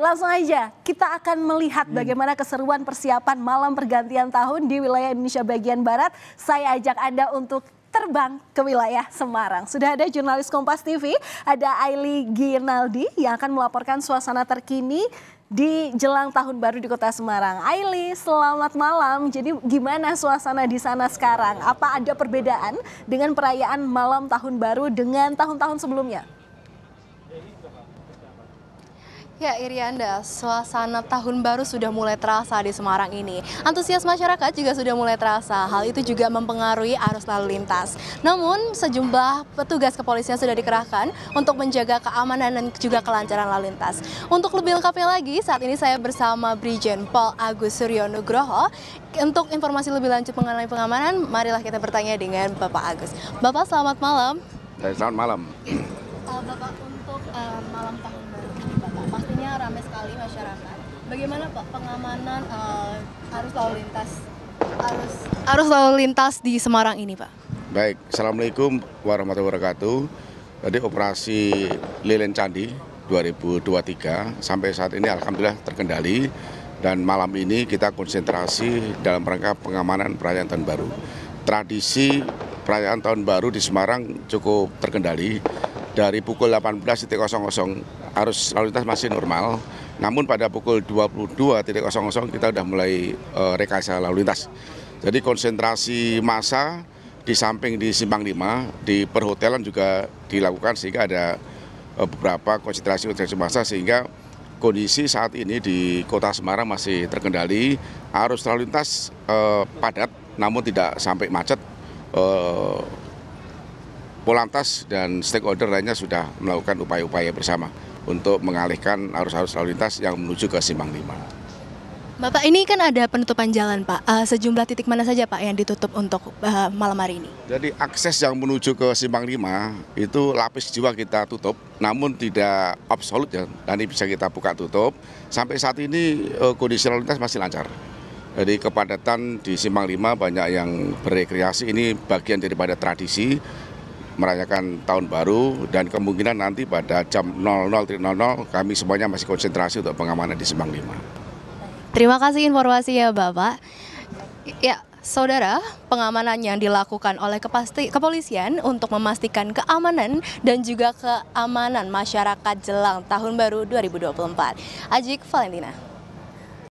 langsung aja kita akan melihat hmm. bagaimana keseruan persiapan malam pergantian tahun di wilayah Indonesia bagian barat. Saya ajak Anda untuk terbang ke wilayah Semarang. Sudah ada jurnalis Kompas TV, ada Aili Ginaldi yang akan melaporkan suasana terkini di jelang tahun baru di kota Semarang. Aili, selamat malam. Jadi gimana suasana di sana sekarang? Apa ada perbedaan dengan perayaan malam tahun baru dengan tahun-tahun sebelumnya? Ya Irianda, suasana tahun baru sudah mulai terasa di Semarang ini. Antusias masyarakat juga sudah mulai terasa. Hal itu juga mempengaruhi arus lalu lintas. Namun sejumlah petugas kepolisian sudah dikerahkan untuk menjaga keamanan dan juga kelancaran lalu lintas. Untuk lebih lengkapnya lagi, saat ini saya bersama Brigjen Paul Agus Suryo Nugroho. Untuk informasi lebih lanjut mengenai pengamanan, marilah kita bertanya dengan Bapak Agus. Bapak selamat malam. Selamat malam. Eh, Bapak untuk uh, malam tahun baru ramai sekali masyarakat. Bagaimana Pak pengamanan uh, arus lalu lintas arus arus lalu lintas di Semarang ini, Pak? Baik, Assalamualaikum warahmatullahi wabarakatuh. Jadi operasi lilin candi 2023 sampai saat ini alhamdulillah terkendali dan malam ini kita konsentrasi dalam rangka pengamanan perayaan tahun baru. Tradisi perayaan tahun baru di Semarang cukup terkendali dari pukul 18.00 arus lalu lintas masih normal. Namun pada pukul 22.00 kita sudah mulai e, rekayasa lalu lintas. Jadi konsentrasi massa di samping di Simpang 5, di perhotelan juga dilakukan sehingga ada eh, beberapa konsentrasi konsentrasi massa sehingga kondisi saat ini di Kota Semarang masih terkendali. Arus lalu lintas e, padat namun tidak sampai macet. E, Polantas dan stakeholder lainnya sudah melakukan upaya-upaya bersama untuk mengalihkan arus-arus lalu lintas yang menuju ke Simpang Lima. Bapak, ini kan ada penutupan jalan, Pak. Uh, sejumlah titik mana saja, Pak, yang ditutup untuk uh, malam hari ini? Jadi akses yang menuju ke Simpang Lima itu lapis jiwa kita tutup, namun tidak absolut ya. Nanti bisa kita buka tutup. Sampai saat ini uh, kondisi lalu lintas masih lancar. Jadi kepadatan di Simpang Lima banyak yang berekreasi. ini bagian daripada tradisi merayakan tahun baru dan kemungkinan nanti pada jam 00.00 kami semuanya masih konsentrasi untuk pengamanan di Simpang 5. Terima kasih informasi ya Bapak. Ya, Saudara, pengamanan yang dilakukan oleh kepasti, kepolisian untuk memastikan keamanan dan juga keamanan masyarakat jelang tahun baru 2024. Ajik Valentina.